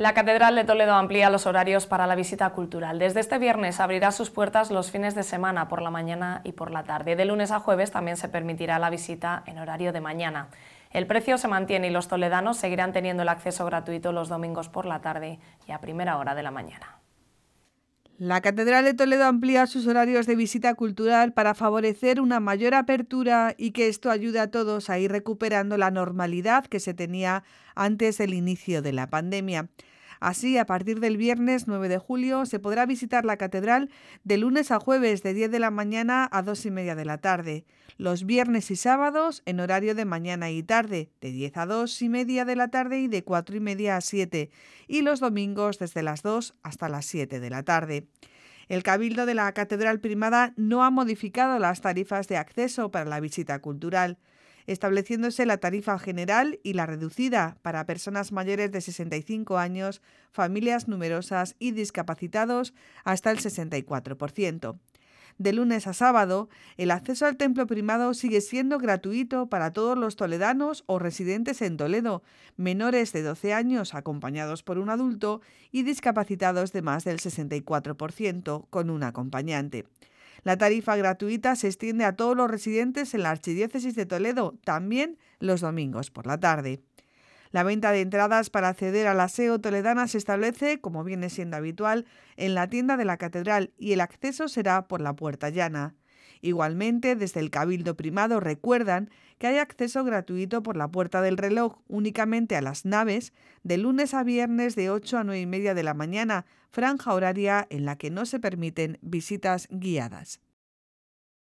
La Catedral de Toledo amplía los horarios para la visita cultural. Desde este viernes abrirá sus puertas los fines de semana por la mañana y por la tarde. De lunes a jueves también se permitirá la visita en horario de mañana. El precio se mantiene y los toledanos seguirán teniendo el acceso gratuito los domingos por la tarde y a primera hora de la mañana. La Catedral de Toledo amplía sus horarios de visita cultural para favorecer una mayor apertura y que esto ayude a todos a ir recuperando la normalidad que se tenía antes del inicio de la pandemia. Así, a partir del viernes 9 de julio se podrá visitar la catedral de lunes a jueves de 10 de la mañana a 2 y media de la tarde, los viernes y sábados en horario de mañana y tarde, de 10 a 2 y media de la tarde y de 4 y media a 7, y los domingos desde las 2 hasta las 7 de la tarde. El Cabildo de la Catedral Primada no ha modificado las tarifas de acceso para la visita cultural estableciéndose la tarifa general y la reducida para personas mayores de 65 años, familias numerosas y discapacitados hasta el 64%. De lunes a sábado, el acceso al templo primado sigue siendo gratuito para todos los toledanos o residentes en Toledo, menores de 12 años acompañados por un adulto y discapacitados de más del 64% con un acompañante. La tarifa gratuita se extiende a todos los residentes en la Archidiócesis de Toledo, también los domingos por la tarde. La venta de entradas para acceder al aseo toledana se establece, como viene siendo habitual, en la tienda de la catedral y el acceso será por la puerta llana. Igualmente, desde el Cabildo Primado recuerdan que hay acceso gratuito por la puerta del reloj únicamente a las naves de lunes a viernes de 8 a 9 y media de la mañana, franja horaria en la que no se permiten visitas guiadas.